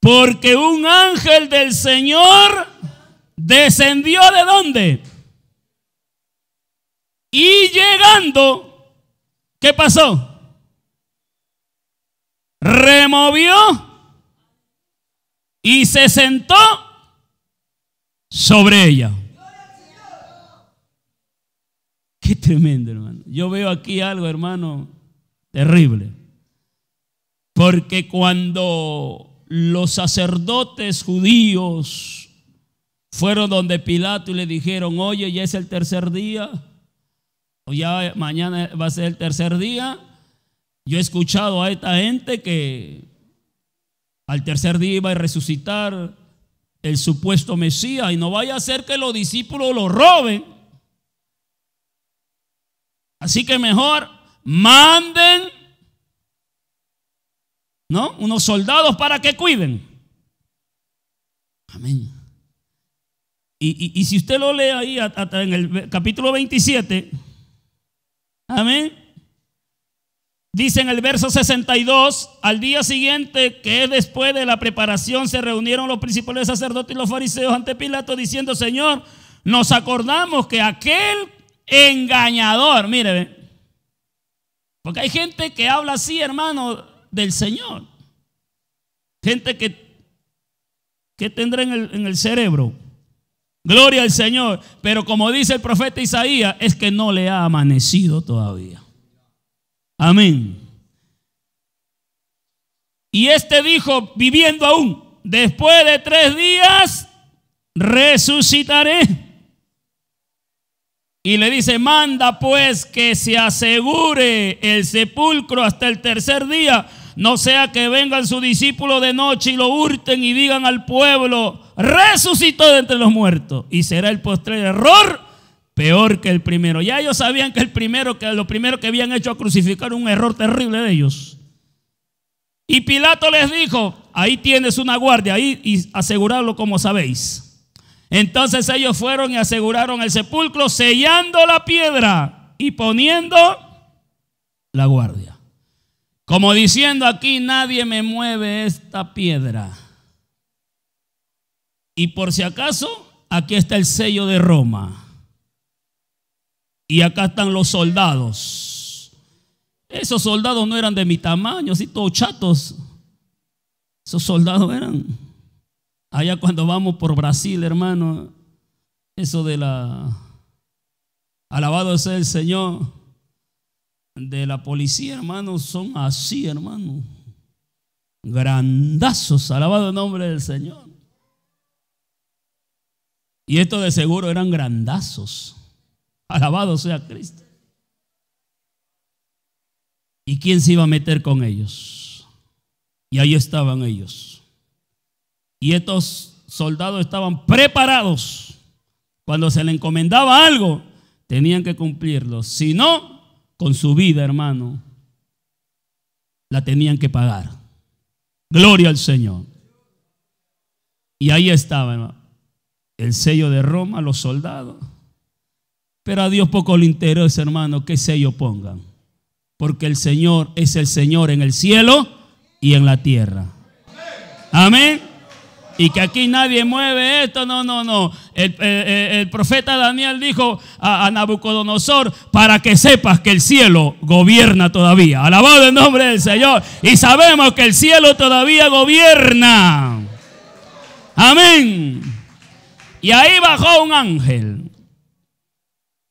Porque un ángel del Señor descendió de dónde? Y llegando, ¿qué pasó? Removió y se sentó sobre ella. Qué tremendo, hermano. Yo veo aquí algo, hermano, terrible. Porque cuando los sacerdotes judíos fueron donde Pilato y le dijeron, oye, ya es el tercer día, o ya mañana va a ser el tercer día. Yo he escuchado a esta gente que al tercer día iba a resucitar el supuesto Mesías y no vaya a ser que los discípulos lo roben. Así que mejor manden ¿no? Unos soldados para que cuiden. Amén. Y, si usted lo lee ahí en el capítulo 27, amén. Dice en el verso 62, al día siguiente, que es después de la preparación, se reunieron los principales sacerdotes y los fariseos ante Pilato diciendo, Señor, nos acordamos que aquel engañador, mire, porque hay gente que habla así, hermano, del Señor. Gente que, que tendrá en el, en el cerebro. Gloria al Señor. Pero como dice el profeta Isaías, es que no le ha amanecido todavía. Amén. Y este dijo, viviendo aún, después de tres días, resucitaré. Y le dice, manda pues que se asegure el sepulcro hasta el tercer día, no sea que vengan sus discípulos de noche y lo hurten y digan al pueblo, resucitó de entre los muertos. Y será el postrer error peor que el primero. Ya ellos sabían que el primero, que lo primero que habían hecho a crucificar un error terrible de ellos. Y Pilato les dijo, ahí tienes una guardia, ahí y aseguradlo como sabéis. Entonces ellos fueron y aseguraron el sepulcro sellando la piedra y poniendo la guardia. Como diciendo aquí, nadie me mueve esta piedra. Y por si acaso, aquí está el sello de Roma. Y acá están los soldados. Esos soldados no eran de mi tamaño, así todos chatos. Esos soldados eran. Allá cuando vamos por Brasil, hermano, eso de la... Alabado sea el Señor de la policía, hermano, son así, hermano. Grandazos, alabado el nombre del Señor. Y estos de seguro eran grandazos. Alabado sea Cristo. ¿Y quién se iba a meter con ellos? Y ahí estaban ellos. Y estos soldados estaban preparados. Cuando se le encomendaba algo, tenían que cumplirlo. Si no, con su vida, hermano, la tenían que pagar. Gloria al Señor. Y ahí estaba el sello de Roma, los soldados. Pero a Dios poco le interesa, hermano, qué sello pongan. Porque el Señor es el Señor en el cielo y en la tierra. Amén y que aquí nadie mueve esto. No, no, no. Eh, eh, el, profeta Daniel dijo a, a, Nabucodonosor, para que sepas que el cielo gobierna todavía. Alabado el nombre del Señor. Y sabemos que el cielo todavía gobierna. Amén. Y ahí bajó un ángel.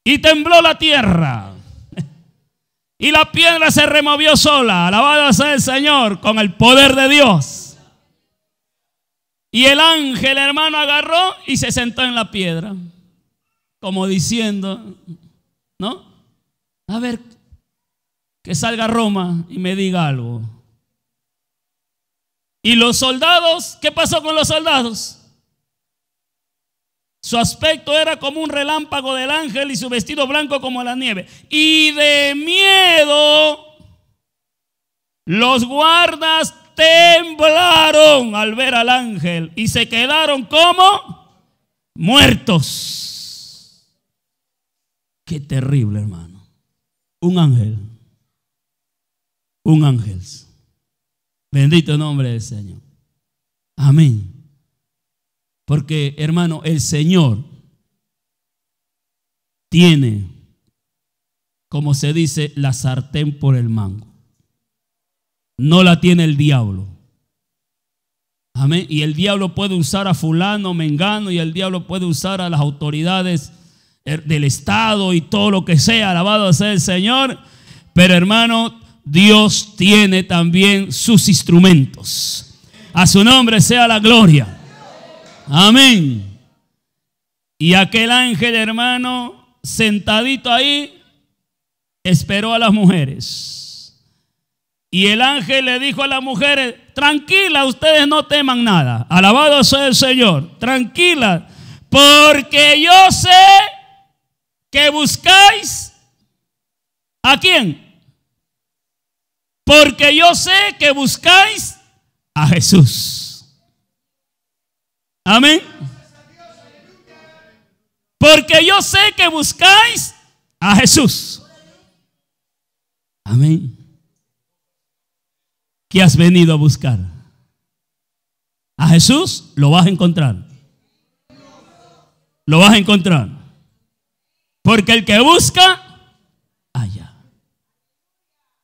Y tembló la tierra. Y la piedra se removió sola. Alabado sea el Señor con el poder de Dios. Y el ángel, hermano, agarró y se sentó en la piedra, como diciendo, ¿no? A ver, que salga Roma y me diga algo. Y los soldados, ¿qué pasó con los soldados? Su aspecto era como un relámpago del ángel y su vestido blanco como la nieve. Y de miedo, los guardas temblaron al ver al ángel y se quedaron como muertos. Qué terrible, hermano. Un ángel. Un ángel. Bendito nombre del Señor. Amén. Porque, hermano, el Señor tiene, como se dice, la sartén por el mango no la tiene el diablo. Amén. Y el diablo puede usar a fulano, mengano, y el diablo puede usar a las autoridades eh, del Estado y todo lo que sea. Alabado sea el Señor. Pero hermano, Dios tiene también sus instrumentos. A su nombre sea la gloria. Amén. Y aquel ángel hermano, sentadito ahí, esperó a las mujeres. Y el ángel le dijo a las mujeres, tranquila, ustedes no teman nada. Alabado sea el Señor, tranquila, porque yo sé que buscáis a quién. Porque yo sé que buscáis a Jesús. Amén. Porque yo sé que buscáis a Jesús. Amén que has venido a buscar. A Jesús lo vas a encontrar. Lo vas a encontrar. Porque el que busca, allá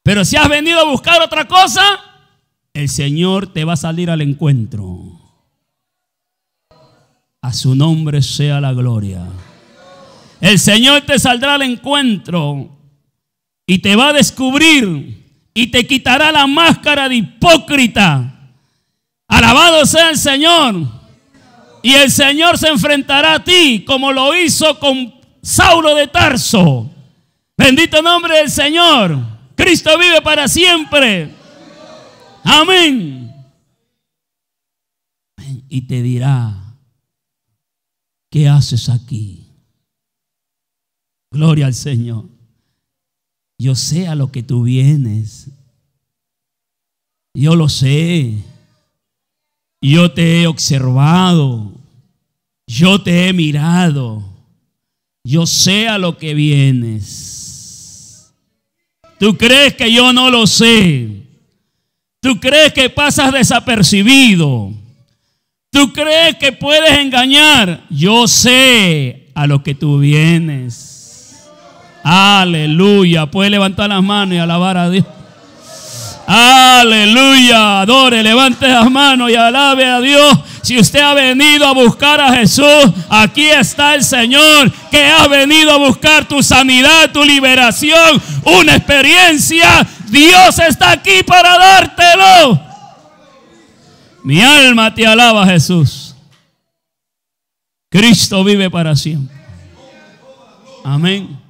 Pero si has venido a buscar otra cosa, el Señor te va a salir al encuentro. A su nombre sea la gloria. El Señor te saldrá al encuentro y te va a descubrir y te quitará la máscara de hipócrita. Alabado sea el Señor. Y el Señor se enfrentará a ti como lo hizo con Saulo de Tarso. Bendito nombre del Señor. Cristo vive para siempre. Amén. Y te dirá, ¿qué haces aquí? Gloria al Señor. Yo sé a lo que tú vienes. Yo lo sé. Yo te he observado. Yo te he mirado. Yo sé a lo que vienes. Tú crees que yo no lo sé. Tú crees que pasas desapercibido. Tú crees que puedes engañar. Yo sé a lo que tú vienes. Aleluya. Puede levantar las manos y alabar a Dios. Aleluya. Adore, levante las manos y alabe a Dios. Si usted ha venido a buscar a Jesús, aquí está el Señor que ha venido a buscar tu sanidad, tu liberación, una experiencia. Dios está aquí para dártelo. Mi alma te alaba, Jesús. Cristo vive para siempre. Amén.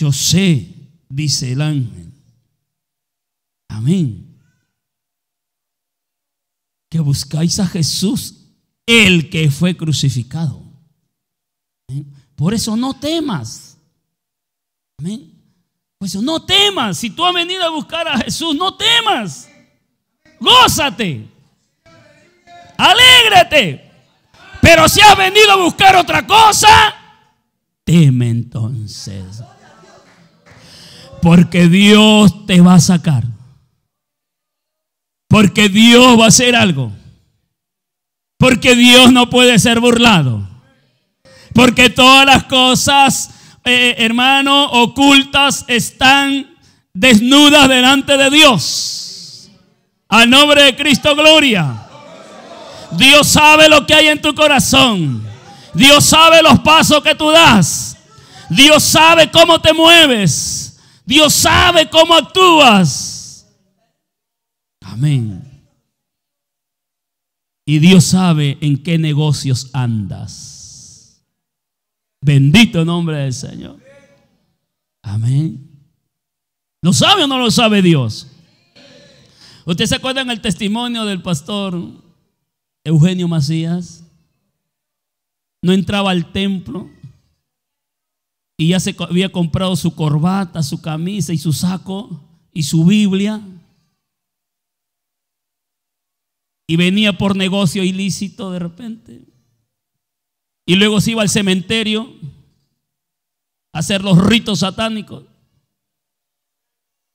Yo sé, dice el ángel. Amén. Que buscáis a Jesús, el que fue crucificado. Por eso no temas. Amén. Por eso no temas. Si tú has venido a buscar a Jesús, no temas. Gózate. Alégrate. Pero si has venido a buscar otra cosa, teme entonces. Porque Dios te va a sacar. Porque Dios va a hacer algo. Porque Dios no puede ser burlado. Porque todas las cosas, eh, hermano, ocultas están desnudas delante de Dios. Al nombre de Cristo, gloria. Dios sabe lo que hay en tu corazón. Dios sabe los pasos que tú das. Dios sabe cómo te mueves. Dios sabe cómo actúas. Amén. Y Dios sabe en qué negocios andas. Bendito nombre del Señor. Amén. ¿Lo sabe o no lo sabe Dios? ¿Ustedes se acuerdan el testimonio del pastor Eugenio Macías? No entraba al templo y ya se había comprado su corbata, su camisa y su saco y su Biblia. Y venía por negocio ilícito de repente. Y luego se iba al cementerio a hacer los ritos satánicos.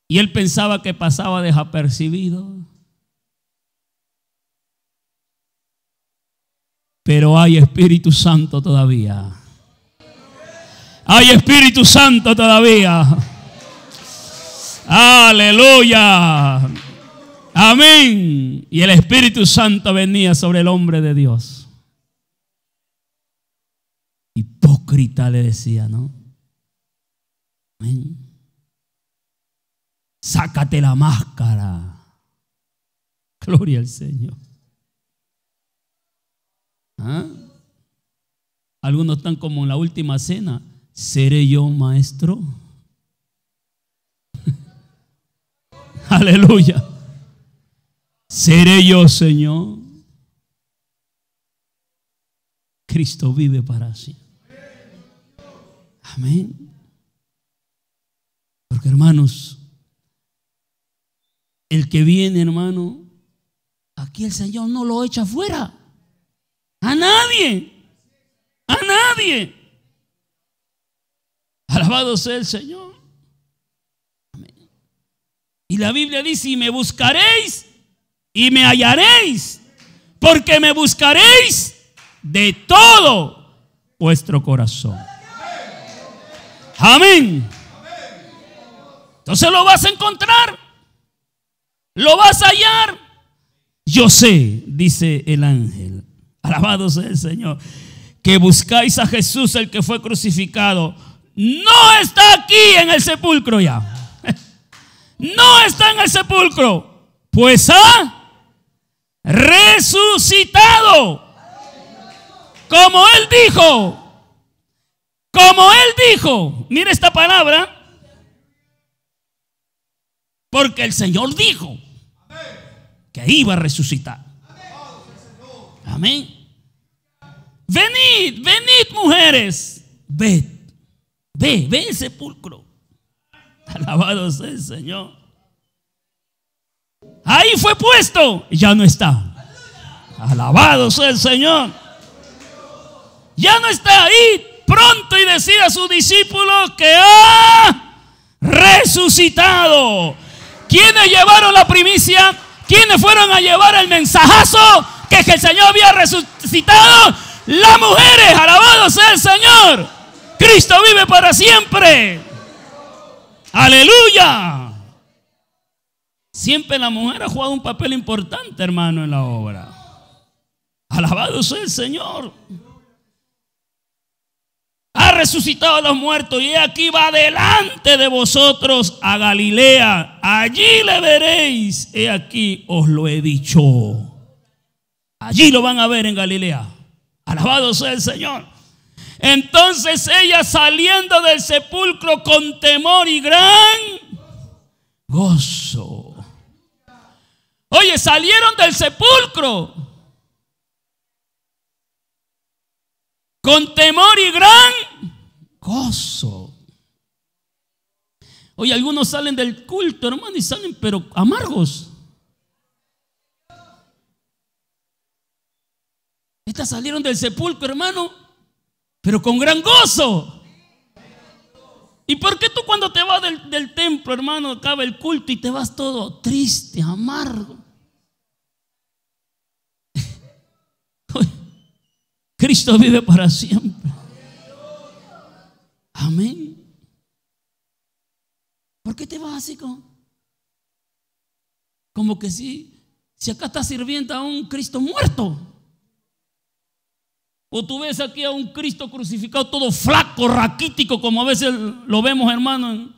Y él pensaba que pasaba desapercibido. Pero hay Espíritu Santo todavía. Hay Espíritu Santo todavía. Aleluya. Amén. Y el Espíritu Santo venía sobre el hombre de Dios. Hipócrita le decía, ¿no? Amén. Sácate la máscara. Gloria al Señor. ¿Ah? Algunos están como en la última cena ¿seré yo maestro? Aleluya. ¿Seré yo Señor? Cristo vive para sí. Amén. Porque hermanos, el que viene, hermano, aquí el Señor no lo echa fuera. A nadie. A nadie. Alabado sea el Señor. Y la Biblia dice, y me buscaréis y me hallaréis, porque me buscaréis de todo vuestro corazón. Amén. Entonces lo vas a encontrar, lo vas a hallar. Yo sé, dice el ángel, alabado sea el Señor, que buscáis a Jesús el que fue crucificado no está aquí en el sepulcro ya. No está en el sepulcro. Pues ha resucitado. Como él dijo. Como él dijo. Mire esta palabra. Porque el Señor dijo que iba a resucitar. Amén. Venid, venid mujeres. ven Ve, ve el sepulcro. Alabado sea el Señor. Ahí fue puesto, ya no está. Alabado sea el Señor. Ya no está ahí. Pronto y decía a sus discípulos que ha resucitado. ¿Quiénes llevaron la primicia? ¿Quiénes fueron a llevar el mensajazo que, el Señor había resucitado? Las mujeres, alabado sea el Señor. Cristo vive para siempre. Aleluya. Siempre la mujer ha jugado un papel importante, hermano, en la obra. Alabado sea el Señor. Ha resucitado a los muertos y aquí va delante de vosotros a Galilea. Allí le veréis. He aquí os lo he dicho. Allí lo van a ver en Galilea. Alabado sea el Señor. Entonces ella saliendo del sepulcro con temor y gran gozo. Oye, salieron del sepulcro con temor y gran gozo. Oye, algunos salen del culto, hermano, y salen pero amargos. Estas salieron del sepulcro, hermano, pero con gran gozo. ¿Y por qué tú cuando te vas del, templo, hermano, acaba el culto y te vas todo triste, amargo? Cristo vive para siempre. Amén. ¿Por qué te vas así Como que si, si acá estás sirviendo a un Cristo muerto. O tú ves aquí a un Cristo crucificado todo flaco, raquítico, como a veces lo vemos, hermano,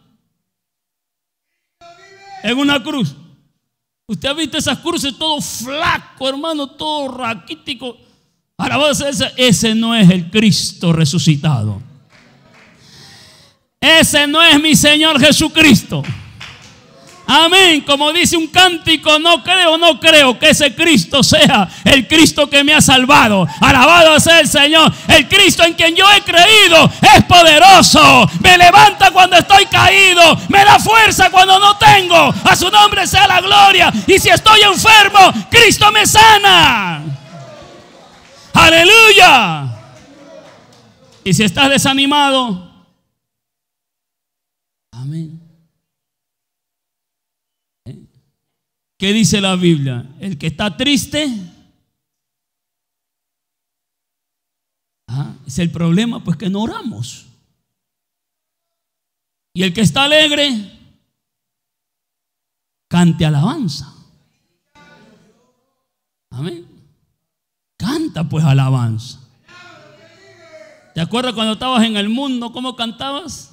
en, una cruz. Usted ha visto esas cruces todo flaco, hermano, todo raquítico. a hacer ese, ese no es el Cristo resucitado. Ese no es mi Señor Jesucristo. Amén. Como dice un cántico, no creo, no creo que ese Cristo sea el Cristo que me ha salvado. Alabado sea el Señor. El Cristo en quien yo he creído es poderoso. Me levanta cuando estoy caído. Me da fuerza cuando no tengo. A su nombre sea la gloria. Y si estoy enfermo, Cristo me sana. Aleluya. Y si estás desanimado, ¿Qué dice la Biblia? El que está triste ah, es el problema, pues que no oramos. Y el que está alegre, cante alabanza. Amén. Canta pues alabanza. ¿Te acuerdas cuando estabas en el mundo, cómo cantabas?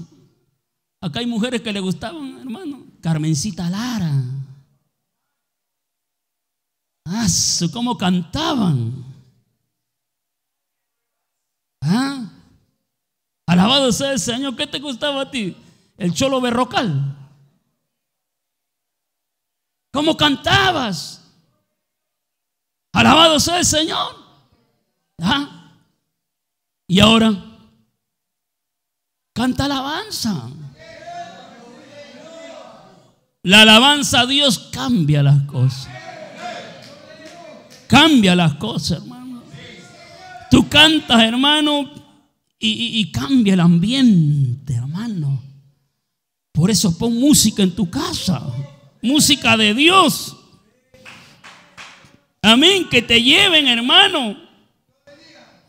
Acá hay mujeres que le gustaban, hermano. Carmencita Lara. Ah, cómo cantaban. ¿Ah? Alabado sea el Señor, ¿qué te gustaba a ti? El cholo berrocal. ¿Cómo cantabas? Alabado sea el Señor. ¿Ah? Y ahora, canta alabanza. La alabanza a Dios cambia las cosas cambia las cosas, hermano. Tú cantas, hermano, y, cambia el ambiente, hermano. Por eso pon música en tu casa, música de Dios. Amén, que te lleven, hermano,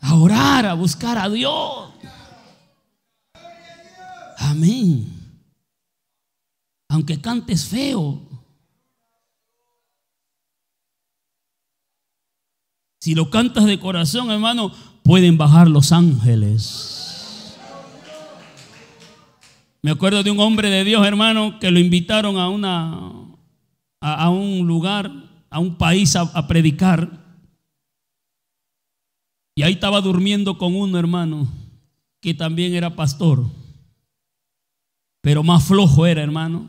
a orar, a buscar a Dios. Amén. Aunque cantes feo, Si lo cantas de corazón, hermano, pueden bajar los ángeles. Me acuerdo de un hombre de Dios, hermano, que lo invitaron a, una, a, un lugar, a un país a, a predicar. Y ahí estaba durmiendo con uno, hermano, que también era pastor. Pero más flojo era, hermano.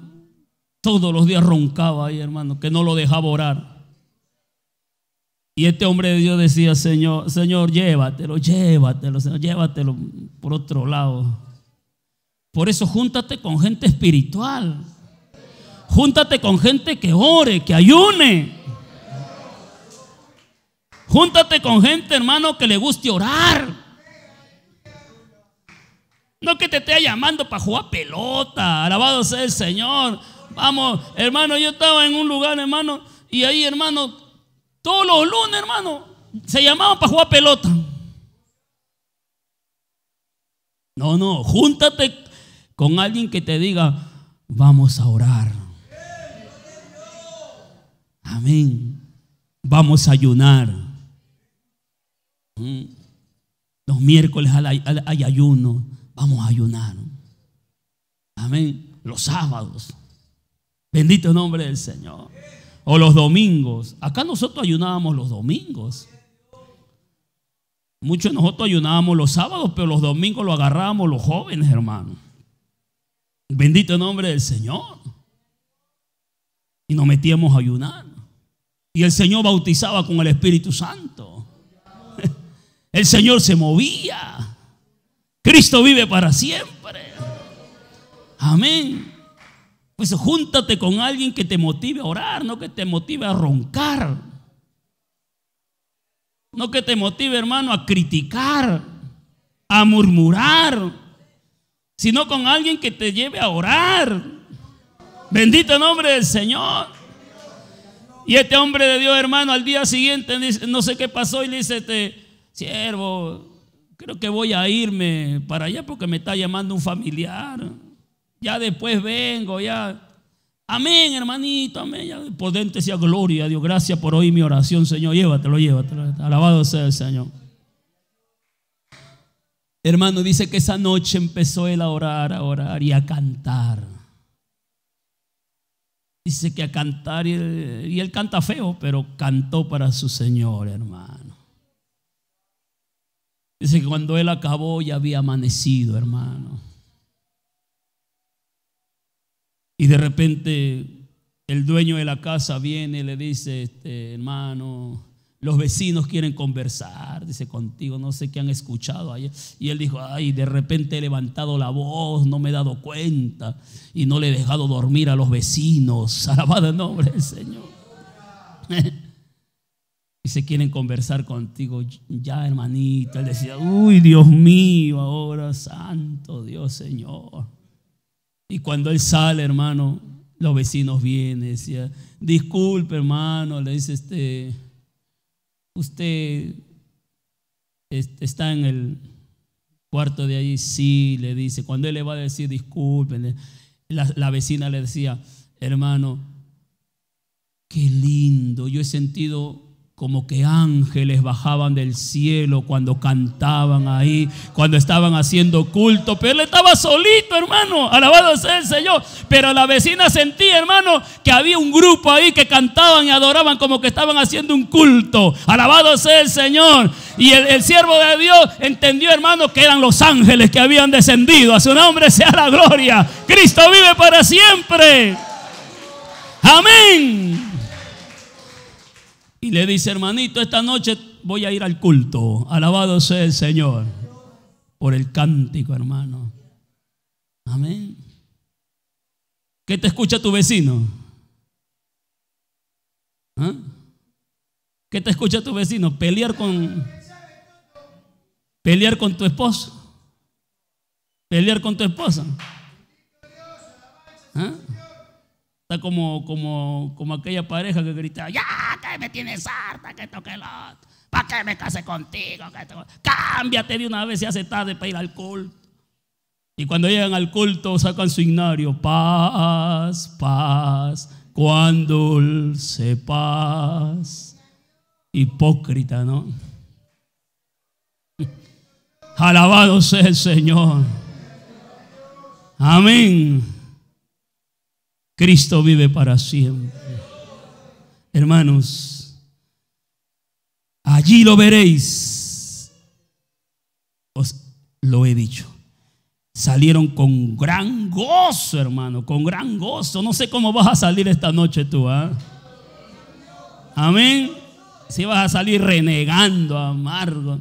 Todos los días roncaba ahí, hermano, que no lo dejaba orar. Y este hombre de Dios decía, Señor, Señor, llévatelo, llévatelo, Señor, llévatelo por otro lado. Por eso júntate con gente espiritual. Júntate con gente que ore, que ayune. Júntate con gente, hermano, que le guste orar. No que te esté llamando para jugar pelota. Alabado sea el Señor. Vamos, hermano, yo estaba en un lugar, hermano, y ahí, hermano, todos los lunes, hermano, se llamaban para jugar pelota. No, no, júntate con alguien que te diga, vamos a orar. Amén. Vamos a ayunar. Mm. Los miércoles hay ayuno. Vamos a ayunar. Amén. Los sábados. Bendito nombre del Señor o los domingos. Acá nosotros ayunábamos los domingos. Muchos de nosotros ayunábamos los sábados, pero los domingos lo agarrábamos los jóvenes, hermanos Bendito nombre del Señor. Y nos metíamos a ayunar. Y el Señor bautizaba con el Espíritu Santo. El Señor se movía. Cristo vive para siempre. Amén. Pues júntate con alguien que te motive a orar, no que te motive a roncar. No que te motive, hermano, a criticar, a murmurar, sino con alguien que te lleve a orar. Bendito nombre del Señor. Y este hombre de Dios, hermano, al día siguiente, no sé qué pasó, y le dice, este, siervo, creo que voy a irme para allá porque me está llamando un familiar ya después vengo, ya. Amén, hermanito, amén. Ya. Por gloria Dios, gracias por hoy mi oración, Señor. Llévatelo, llévatelo. Alabado sea el Señor. Hermano, dice que esa noche empezó él a orar, a orar y a cantar. Dice que a cantar, y él, y él canta feo, pero cantó para su Señor, hermano. Dice que cuando él acabó ya había amanecido, hermano. Y de repente el dueño de la casa viene y le dice, este, hermano, los vecinos quieren conversar, dice contigo, no sé qué han escuchado ayer. Y él dijo, ay, de repente he levantado la voz, no me he dado cuenta y no le he dejado dormir a los vecinos. Alabado el nombre del Señor. Y se quieren conversar contigo, ya hermanito. Él decía, uy, Dios mío, ahora santo Dios Señor. Y cuando él sale, hermano, los vecinos vienen, decía, disculpe, hermano, le dice, este, usted este, está en el cuarto de allí, sí, le dice, cuando él le va a decir, disculpe, la, la vecina le decía, hermano, qué lindo, yo he sentido como que ángeles bajaban del cielo cuando cantaban ahí, cuando estaban haciendo culto. Pero él estaba solito, hermano, alabado sea el Señor. Pero la vecina sentía, hermano, que había un grupo ahí que cantaban y adoraban como que estaban haciendo un culto. Alabado sea el Señor. Y el, siervo de Dios entendió, hermano, que eran los ángeles que habían descendido. A su nombre sea la gloria. Cristo vive para siempre. Amén. Y le dice, hermanito, esta noche voy a ir al culto. Alabado sea el Señor. Por el cántico, hermano. Amén. ¿Qué te escucha tu vecino? ¿Ah? ¿Qué te escucha tu vecino? Pelear con pelear con tu esposo. Pelear con tu esposa. ¿Ah? Está como, como, como aquella pareja que gritaba, ya, que me tienes harta, que toque el otro, para que me case contigo, que te... cámbiate de una vez y hace tarde para ir al culto. Y cuando llegan al culto sacan su ignario, paz, paz, cuando dulce paz. Hipócrita, ¿no? Alabado sea el Señor. Amén. Cristo vive para siempre. Hermanos, allí lo veréis. Os lo he dicho. Salieron con gran gozo, hermano, con gran gozo. No sé cómo vas a salir esta noche tú, ¿ah? Amén. Si vas a salir renegando, amargo.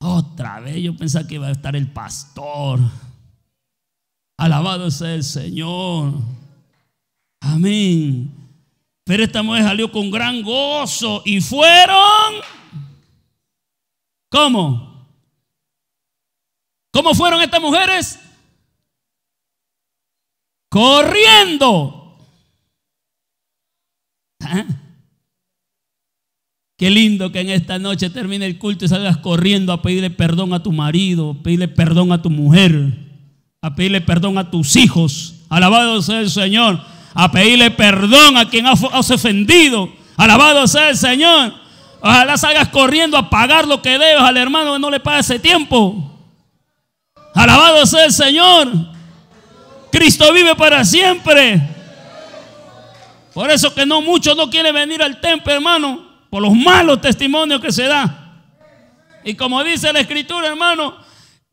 Otra vez yo pensaba que iba a estar el pastor. Alabado sea el Señor. Amén. Pero esta mujer salió con gran gozo y fueron. ¿Cómo? ¿Cómo fueron estas mujeres? Corriendo. ¿Ah? Qué lindo que en esta noche termine el culto y salgas corriendo a pedirle perdón a tu marido, pedirle perdón a tu mujer a pedirle perdón a tus hijos. Alabado sea el Señor. A pedirle perdón a quien has ofendido. Alabado sea el Señor. Ojalá salgas corriendo a pagar lo que debes al hermano que no le paga ese tiempo. Alabado sea el Señor. Cristo vive para siempre. Por eso que no muchos no quieren venir al templo, hermano, por los malos testimonios que se da. Y como dice la escritura, hermano,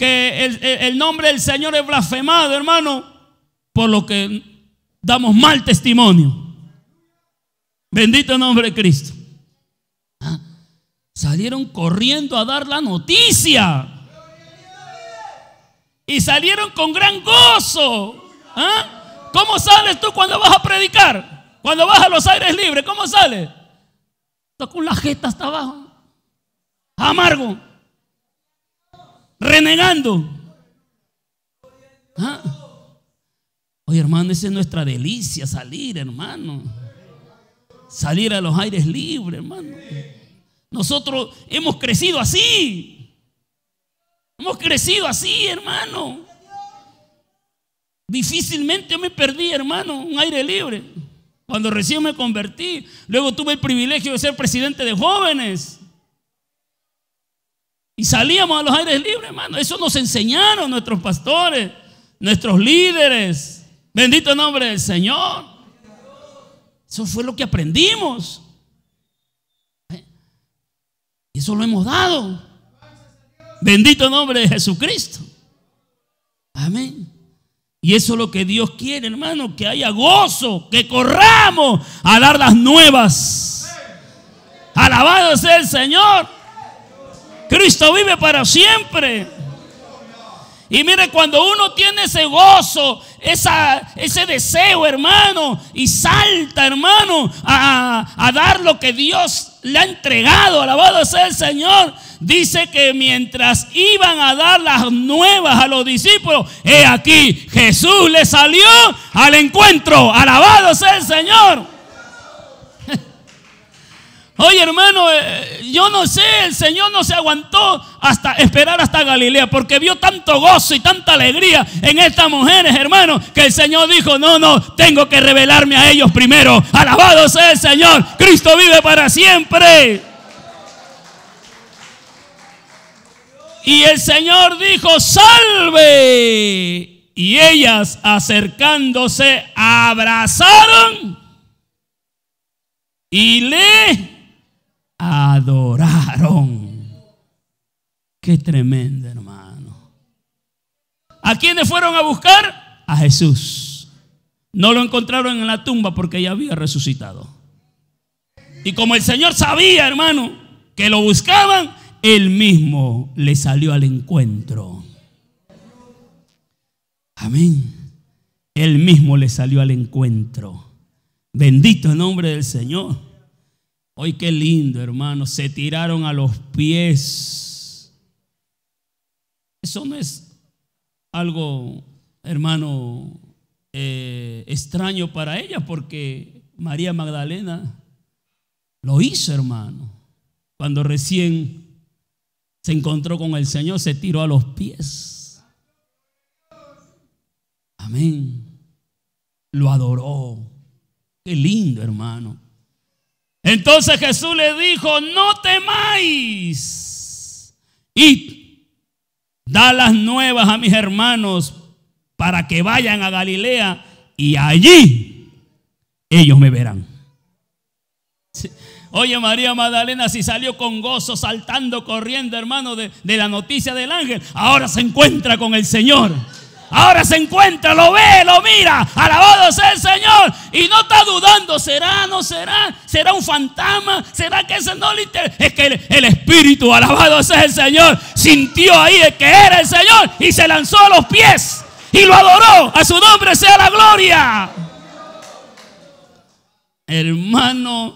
el, nombre del Señor es blasfemado, hermano, por lo que damos mal testimonio. Bendito nombre de Cristo. Ah, salieron corriendo a dar la noticia. Y salieron con gran gozo. ¿Ah? ¿Cómo sales tú cuando vas a predicar? Cuando vas a los aires libres, ¿cómo sales? tocó con la jeta hasta abajo. Amargo renegando. Ah. Oye, hermano, esa es nuestra delicia, salir, hermano. Salir a los aires libres, hermano. Nosotros hemos crecido así. Hemos crecido así, hermano. Difícilmente me perdí, hermano, un aire libre. Cuando recién me convertí, luego tuve el privilegio de ser presidente de jóvenes. Y salíamos a los aires libres, hermano. Eso nos enseñaron nuestros pastores, nuestros líderes. Bendito nombre del Señor. Eso fue lo que aprendimos. Y eso lo hemos dado. Bendito nombre de Jesucristo. Amén. Y eso es lo que Dios quiere, hermano, que haya gozo, que corramos a dar las nuevas. Alabado sea el Señor. Cristo vive para siempre. Y mire, cuando uno tiene ese gozo, esa, ese deseo, hermano, y salta, hermano, a, a dar lo que Dios le ha entregado, alabado sea el Señor, dice que mientras iban a dar las nuevas a los discípulos, he aquí, Jesús le salió al encuentro, alabado sea el Señor. Oye, hermano, eh, yo no sé, el Señor no se aguantó hasta esperar hasta Galilea, porque vio tanto gozo y tanta alegría en estas mujeres, hermano, que el Señor dijo, no, no, tengo que revelarme a ellos primero. Alabado sea el Señor, Cristo vive para siempre. Y el Señor dijo, salve. Y ellas acercándose, abrazaron y le adoraron. Qué tremendo, hermano. ¿A quiénes fueron a buscar? A Jesús. No lo encontraron en la tumba porque ya había resucitado. Y como el Señor sabía, hermano, que lo buscaban, Él mismo le salió al encuentro. Amén. Él mismo le salió al encuentro. Bendito el nombre del Señor. Hoy qué lindo, hermano. Se tiraron a los pies. Eso no es algo, hermano, eh, extraño para ella, porque María Magdalena lo hizo, hermano. Cuando recién se encontró con el Señor, se tiró a los pies. Amén. Lo adoró. Qué lindo, hermano. Entonces Jesús le dijo, no temáis, y da las nuevas a mis hermanos para que vayan a Galilea y allí ellos me verán. Oye María Magdalena, si salió con gozo, saltando, corriendo, hermano, de la noticia del ángel, ahora se encuentra con el Señor ahora se encuentra, lo ve, lo mira, alabado sea el Señor, y no está dudando, será, no será, será un fantasma, será que ese no le es que el, Espíritu, alabado sea el Señor, sintió ahí que era el Señor y se lanzó a los pies y lo adoró, a su nombre sea la gloria. Hermano,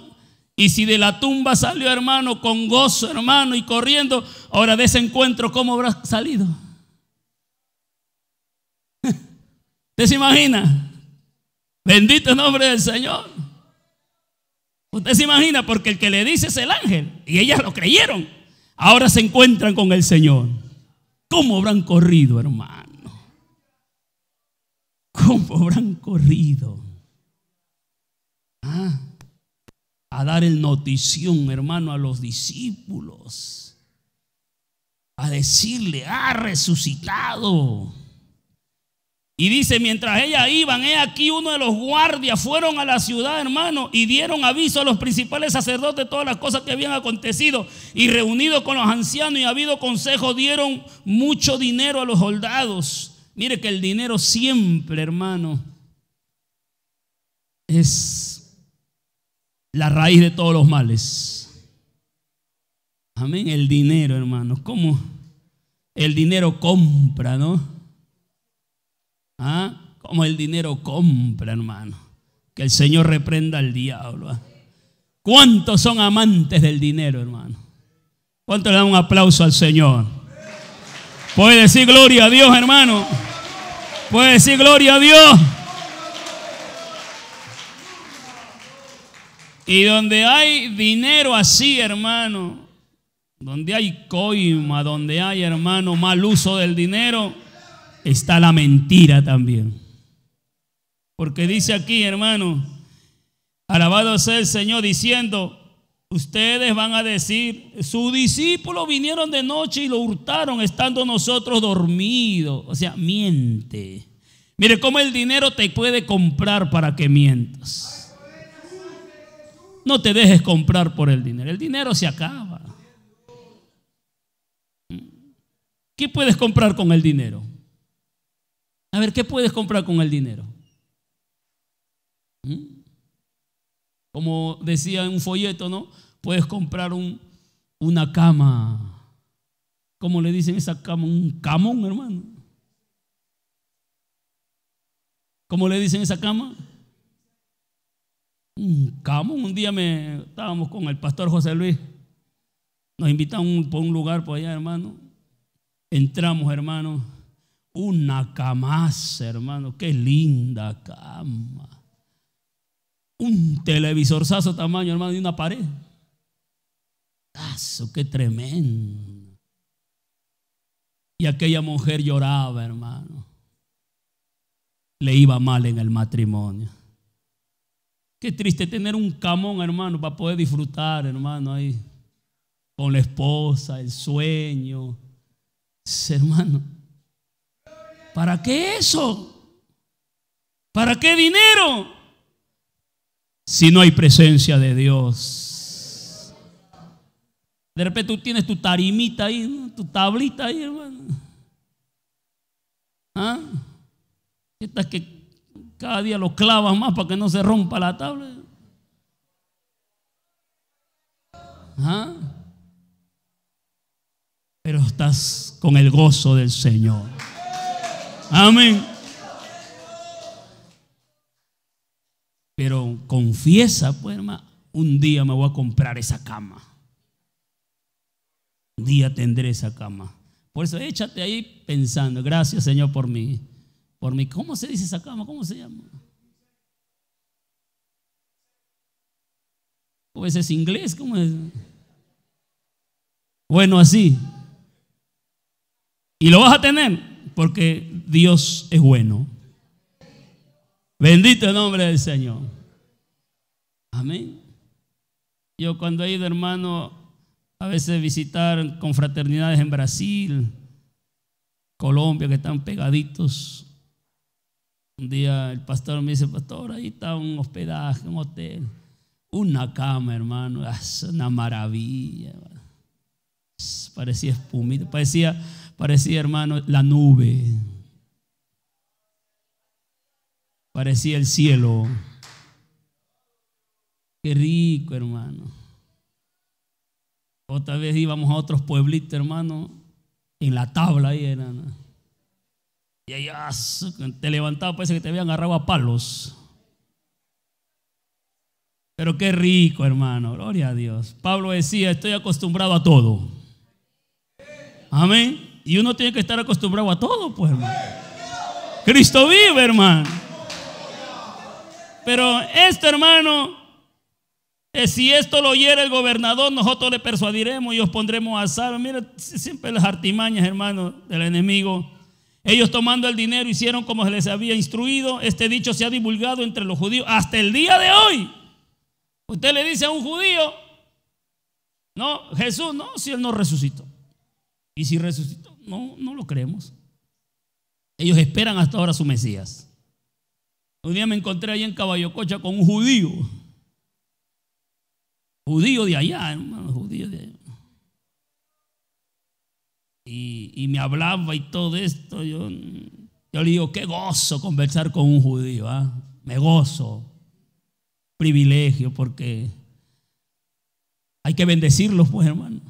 y si de la tumba salió hermano con gozo, hermano, y corriendo, ahora de ese encuentro, ¿cómo habrá salido? ¿Usted se imagina? Bendito nombre del Señor. Usted se imagina, porque el que le dice es el ángel. Y ellas lo creyeron. Ahora se encuentran con el Señor. ¿Cómo habrán corrido, hermano? ¿Cómo habrán corrido? Ah, a dar el notición, hermano, a los discípulos. A decirle, ha resucitado. Y dice, mientras ellas iban, he aquí uno de los guardias fueron a la ciudad, hermano, y dieron aviso a los principales sacerdotes de todas las cosas que habían acontecido. Y reunidos con los ancianos y habido consejo, dieron mucho dinero a los soldados. Mire que el dinero siempre, hermano, es la raíz de todos los males. Amén, el dinero, hermano. ¿Cómo? El dinero compra, ¿no? ¿Ah? Como el dinero compra, hermano. Que el Señor reprenda al diablo. ¿ah? ¿Cuántos son amantes del dinero, hermano? ¿Cuántos le dan un aplauso al Señor? Puede decir gloria a Dios, hermano. Puede decir gloria a Dios. Y donde hay dinero así, hermano, donde hay coima, donde hay, hermano, mal uso del dinero, está la mentira también. Porque dice aquí, hermano, alabado sea el Señor diciendo, ustedes van a decir, sus discípulos vinieron de noche y lo hurtaron estando nosotros dormidos. O sea, miente. Mire cómo el dinero te puede comprar para que mientas. No te dejes comprar por el dinero. El dinero se acaba. ¿Qué puedes comprar con el dinero? A ver, ¿qué puedes comprar con el dinero? ¿Mm? Como decía en un folleto, ¿no? Puedes comprar una cama. ¿Cómo le dicen esa cama? Un camón, hermano. ¿Cómo le dicen esa cama? Un camón. Un día me, estábamos con el pastor José Luis. Nos invitan por un lugar por allá, hermano. Entramos, hermano una camasa, hermano, qué linda cama. Un televisor televisorzazo tamaño, hermano, y una pared. saso qué tremendo! Y aquella mujer lloraba, hermano. Le iba mal en el matrimonio. Qué triste tener un camón, hermano, para poder disfrutar, hermano, ahí. Con la esposa, el sueño. Hermano, ¿Para qué eso? ¿Para qué dinero? Si no hay presencia de Dios. De repente tú tienes tu tarimita ahí, tu tablita ahí, hermano. ¿Ah? que cada día lo clavas más para que no se rompa la tabla. ¿Ah? Pero estás con el gozo del Señor. Amén. Pero confiesa, pues hermano, un día me voy a comprar esa cama. Un día tendré esa cama. Por eso échate ahí pensando, gracias Señor por mí. Por mí, ¿cómo se dice esa cama? ¿Cómo se llama? Pues es inglés? ¿Cómo es? Bueno, así. Y lo vas a tener porque Dios es bueno. Bendito el nombre del Señor. Amén. Yo cuando he ido, hermano, a veces visitar confraternidades en Brasil, Colombia, que están pegaditos. Un día el pastor me dice, pastor, ahí está un hospedaje, un hotel, una cama, hermano, es una maravilla. Parecía espumito, parecía parecía, hermano, la nube. Parecía el cielo. Qué rico, hermano. Otra vez íbamos a otros pueblitos, hermano, en la tabla ahí, eran. Y ahí te levantaba, parece que te habían agarrado a palos. Pero qué rico, hermano. Gloria a Dios. Pablo decía, estoy acostumbrado a todo. Amén. Y uno tiene que estar acostumbrado a todo, pues, Cristo vive, hermano. Pero esto, hermano, eh, si esto lo oyera el gobernador, nosotros le persuadiremos y os pondremos a salvo. Mira, siempre las artimañas, hermano, del enemigo. Ellos tomando el dinero hicieron como se les había instruido. Este dicho se ha divulgado entre los judíos hasta el día de hoy. Usted le dice a un judío, no, Jesús, no, si él no resucitó. ¿Y si resucitó? no, no lo creemos. Ellos esperan hasta ahora su Mesías. Un día me encontré ahí en Caballococha con un judío. Judío de allá, hermano, judío de allá. Y, me hablaba y todo esto. Yo, yo le digo, qué gozo conversar con un judío. ¿ah? Me gozo. Privilegio, porque hay que bendecirlos, pues, hermano.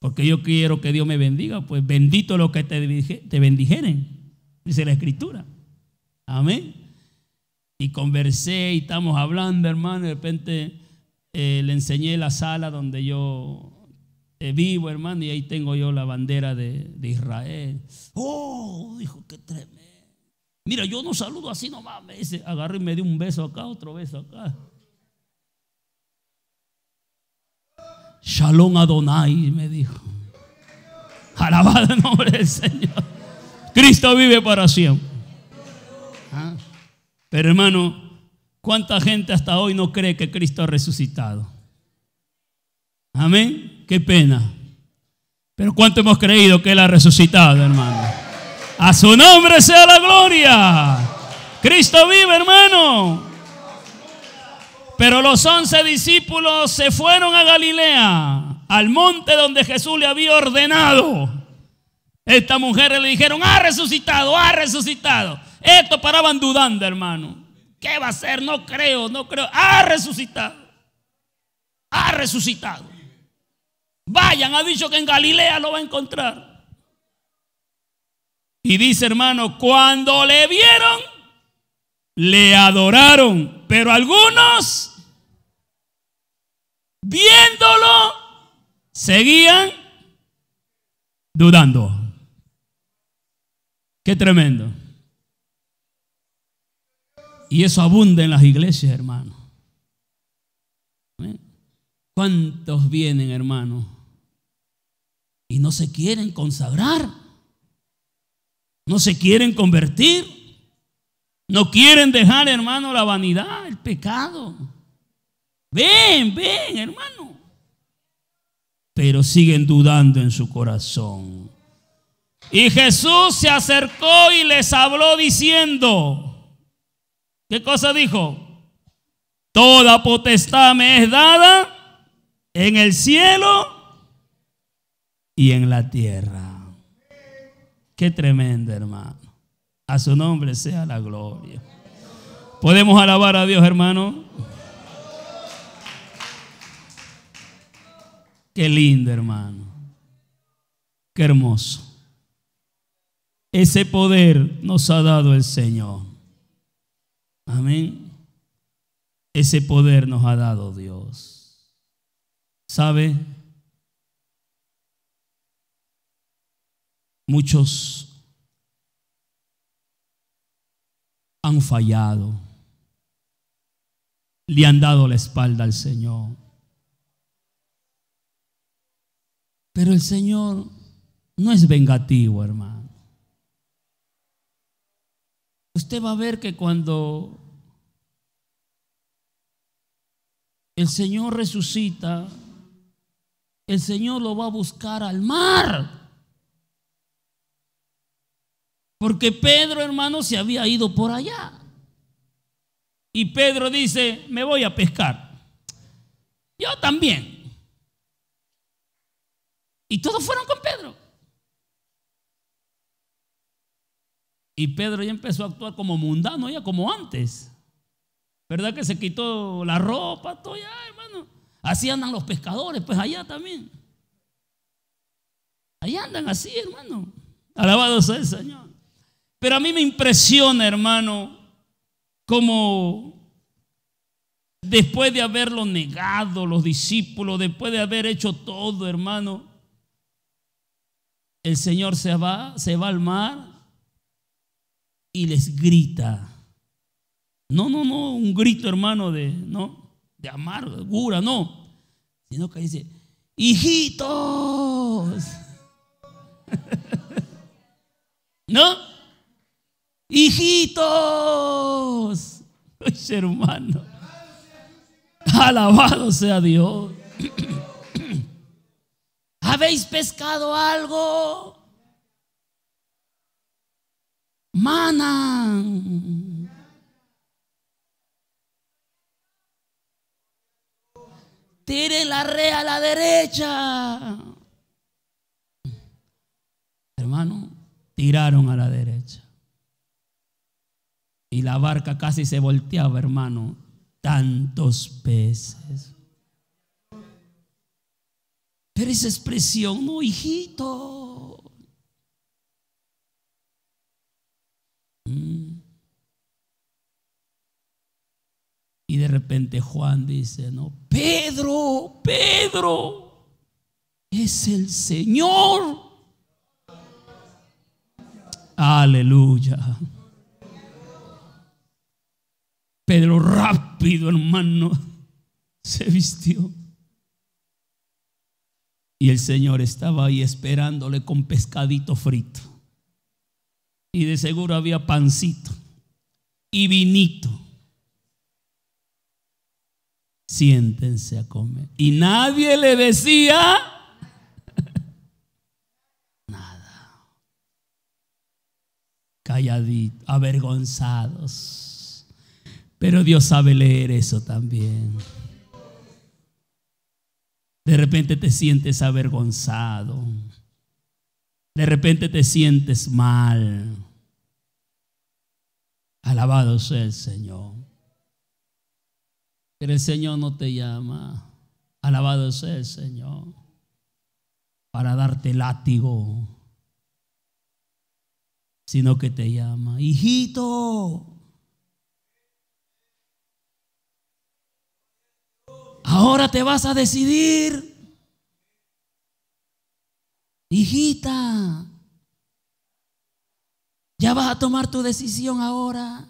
Porque yo quiero que Dios me bendiga, pues bendito los que te bendijeren, dice la escritura. Amén. Y conversé y estamos hablando, hermano, de repente eh, le enseñé la sala donde yo eh, vivo, hermano, y ahí tengo yo la bandera de, Israel. Oh, dijo, que tremendo. Mira, yo no saludo así nomás, me dice, agarro y me dio un beso acá, otro beso acá. Shalom Adonai, me dijo. Alabado el nombre del Señor. Cristo vive para siempre. Ah. Pero hermano, ¿cuánta gente hasta hoy no cree que Cristo ha resucitado? Amén. Qué pena. Pero ¿cuánto hemos creído que Él ha resucitado, hermano? A su nombre sea la gloria. Cristo vive, hermano. Pero los once discípulos se fueron a Galilea, al monte donde Jesús le había ordenado. Esta mujer le dijeron, ha resucitado, ha resucitado. Esto paraban dudando, hermano. ¿Qué va a ser? No creo, no creo. Ha resucitado. Ha resucitado. Vayan, ha dicho que en Galilea lo va a encontrar. Y dice, hermano, cuando le vieron, le adoraron pero algunos, viéndolo, seguían dudando. Qué tremendo. Y eso abunda en las iglesias, hermano. ¿Cuántos vienen, hermano? Y no se quieren consagrar. No se quieren convertir. No quieren dejar, hermano, la vanidad, el pecado. Ven, ven, hermano. Pero siguen dudando en su corazón. Y Jesús se acercó y les habló diciendo, ¿qué cosa dijo? Toda potestad me es dada en el cielo y en la tierra. Qué tremenda, hermano. A su nombre sea la gloria. ¿Podemos alabar a Dios, hermano? Qué lindo, hermano. Qué hermoso. Ese poder nos ha dado el Señor. Amén. Ese poder nos ha dado Dios. ¿Sabe? Muchos han fallado, le han dado la espalda al Señor. Pero el Señor no es vengativo, hermano. Usted va a ver que cuando el Señor resucita, el Señor lo va a buscar al mar. Porque Pedro, hermano, se había ido por allá. Y Pedro dice, me voy a pescar. Yo también. Y todos fueron con Pedro. Y Pedro ya empezó a actuar como mundano, ya como antes. ¿Verdad que se quitó la ropa, todo ya, hermano? Así andan los pescadores, pues allá también. Allá andan así, hermano. Alabado sea el Señor. Pero a mí me impresiona, hermano, como después de haberlo negado los discípulos, después de haber hecho todo, hermano, el Señor se va, se va al mar y les grita. No, no, no, un grito, hermano, de, ¿no? de amargura, no. Sino que dice, hijitos. ¿No? Hijitos, ser humano, alabado sea Dios. ¿Habéis pescado algo? Mana. Tiren la red a la derecha. Hermano, tiraron a la derecha. Y la barca casi se volteaba, hermano. Tantos peces. Pero esa expresión, no, oh, hijito. Mm. Y de repente Juan dice, no, Pedro, Pedro, es el Señor. Aleluya. Pedro rápido, hermano, se vistió. Y el Señor estaba ahí esperándole con pescadito frito. Y de seguro había pancito y vinito. Siéntense a comer. Y nadie le decía nada. calladito avergonzados. Pero Dios sabe leer eso también. De repente te sientes avergonzado. De repente te sientes mal. Alabado sea el Señor. Pero el Señor no te llama. Alabado sea el Señor. Para darte látigo. Sino que te llama. Hijito. Ahora te vas a decidir. Hijita, ya vas a tomar tu decisión ahora.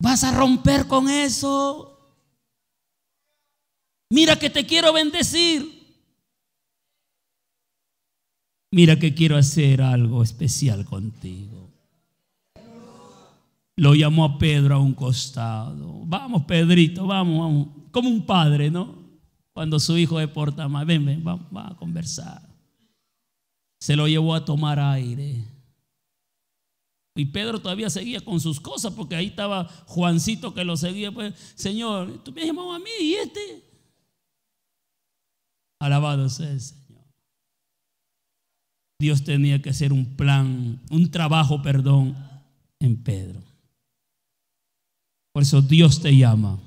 Vas a romper con eso. Mira que te quiero bendecir. Mira que quiero hacer algo especial contigo lo llamó a Pedro a un costado. Vamos, Pedrito, vamos, vamos. Como un padre, ¿no? Cuando su hijo se porta mal, ven, ven, vamos, a conversar. Se lo llevó a tomar aire. Y Pedro todavía seguía con sus cosas, porque ahí estaba Juancito que lo seguía. Pues, Señor, tú me has a mí y este. Alabado sea el Señor. Dios tenía que hacer un plan, un trabajo, perdón, en Pedro. Por eso Dios te llama,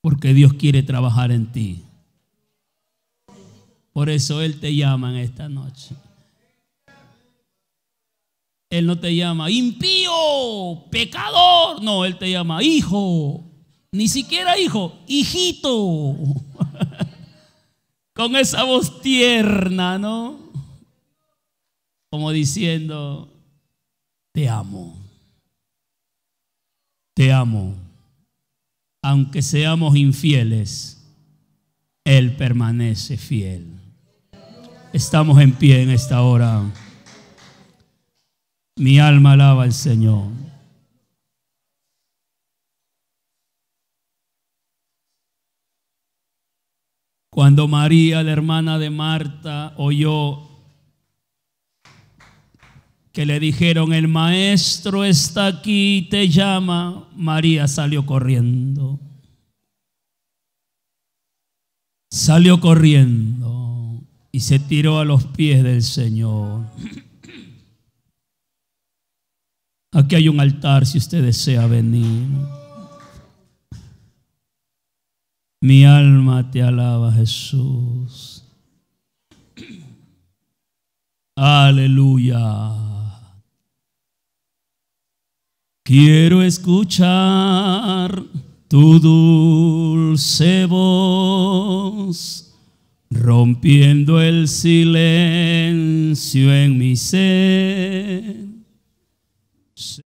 porque Dios quiere trabajar en ti. Por eso Él te llama en esta noche. Él no te llama impío, pecador. No, Él te llama hijo. Ni siquiera hijo, hijito. Con esa voz tierna, ¿no? Como diciendo, te amo te amo. Aunque seamos infieles, Él permanece fiel. Estamos en pie en esta hora. Mi alma alaba al Señor. Cuando María, la hermana de Marta, oyó le dijeron, el maestro está aquí y te llama, María salió corriendo. Salió corriendo y se tiró a los pies del Señor. Aquí hay un altar si usted desea venir. Mi alma te alaba, Jesús. Aleluya. Quiero escuchar tu dulce voz, rompiendo el silencio en mi ser